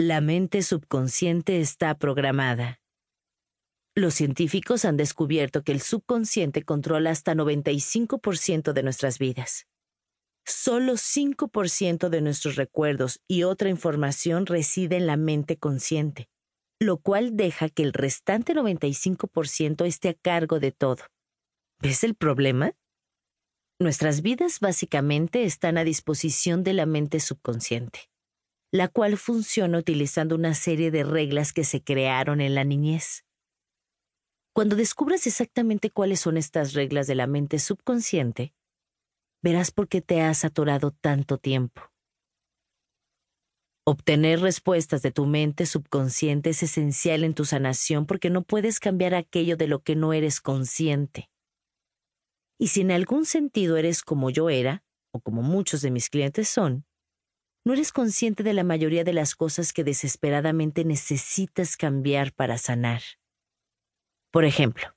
La mente subconsciente está programada. Los científicos han descubierto que el subconsciente controla hasta 95% de nuestras vidas. Solo 5% de nuestros recuerdos y otra información reside en la mente consciente, lo cual deja que el restante 95% esté a cargo de todo. ¿Ves el problema? Nuestras vidas básicamente están a disposición de la mente subconsciente la cual funciona utilizando una serie de reglas que se crearon en la niñez. Cuando descubras exactamente cuáles son estas reglas de la mente subconsciente, verás por qué te has atorado tanto tiempo. Obtener respuestas de tu mente subconsciente es esencial en tu sanación porque no puedes cambiar aquello de lo que no eres consciente. Y si en algún sentido eres como yo era, o como muchos de mis clientes son, no eres consciente de la mayoría de las cosas que desesperadamente necesitas cambiar para sanar. Por ejemplo,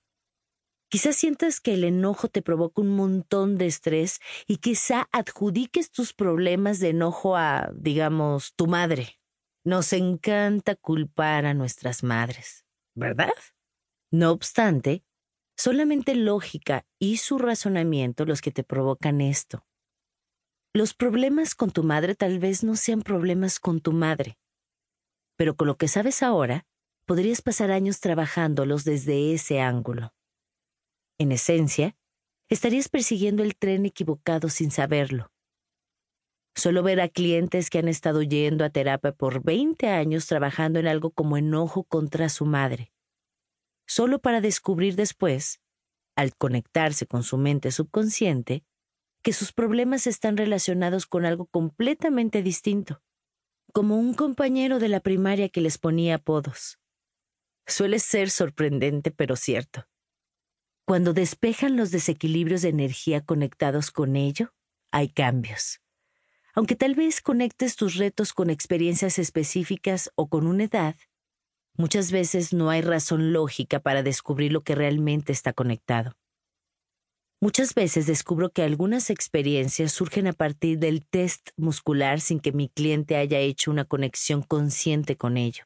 quizás sientas que el enojo te provoca un montón de estrés y quizá adjudiques tus problemas de enojo a, digamos, tu madre. Nos encanta culpar a nuestras madres, ¿verdad? No obstante, solamente lógica y su razonamiento los que te provocan esto. Los problemas con tu madre tal vez no sean problemas con tu madre, pero con lo que sabes ahora, podrías pasar años trabajándolos desde ese ángulo. En esencia, estarías persiguiendo el tren equivocado sin saberlo. Solo ver a clientes que han estado yendo a terapia por 20 años trabajando en algo como enojo contra su madre. Solo para descubrir después, al conectarse con su mente subconsciente, que sus problemas están relacionados con algo completamente distinto, como un compañero de la primaria que les ponía apodos. Suele ser sorprendente, pero cierto. Cuando despejan los desequilibrios de energía conectados con ello, hay cambios. Aunque tal vez conectes tus retos con experiencias específicas o con una edad, muchas veces no hay razón lógica para descubrir lo que realmente está conectado. Muchas veces descubro que algunas experiencias surgen a partir del test muscular sin que mi cliente haya hecho una conexión consciente con ello.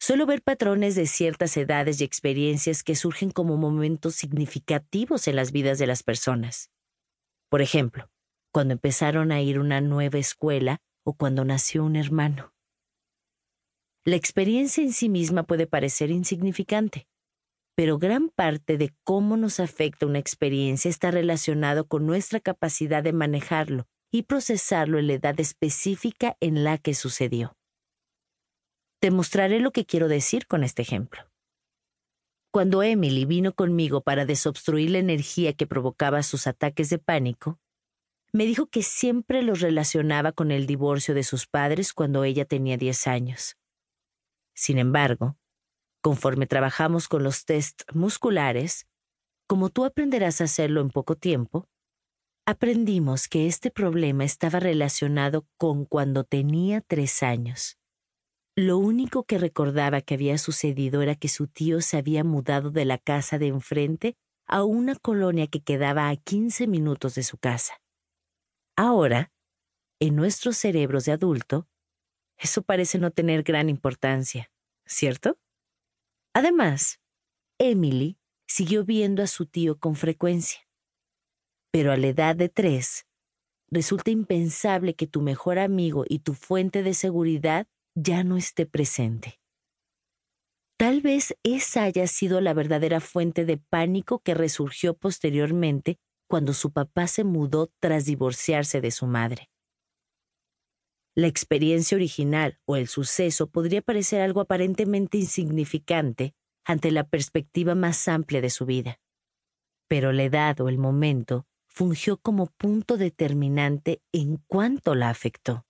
Suelo ver patrones de ciertas edades y experiencias que surgen como momentos significativos en las vidas de las personas. Por ejemplo, cuando empezaron a ir a una nueva escuela o cuando nació un hermano. La experiencia en sí misma puede parecer insignificante, pero gran parte de cómo nos afecta una experiencia está relacionado con nuestra capacidad de manejarlo y procesarlo en la edad específica en la que sucedió. Te mostraré lo que quiero decir con este ejemplo. Cuando Emily vino conmigo para desobstruir la energía que provocaba sus ataques de pánico, me dijo que siempre los relacionaba con el divorcio de sus padres cuando ella tenía 10 años. Sin embargo, Conforme trabajamos con los test musculares, como tú aprenderás a hacerlo en poco tiempo, aprendimos que este problema estaba relacionado con cuando tenía tres años. Lo único que recordaba que había sucedido era que su tío se había mudado de la casa de enfrente a una colonia que quedaba a 15 minutos de su casa. Ahora, en nuestros cerebros de adulto, eso parece no tener gran importancia, ¿cierto? Además, Emily siguió viendo a su tío con frecuencia. Pero a la edad de tres, resulta impensable que tu mejor amigo y tu fuente de seguridad ya no esté presente. Tal vez esa haya sido la verdadera fuente de pánico que resurgió posteriormente cuando su papá se mudó tras divorciarse de su madre. La experiencia original o el suceso podría parecer algo aparentemente insignificante ante la perspectiva más amplia de su vida. Pero la edad el momento fungió como punto determinante en cuanto la afectó.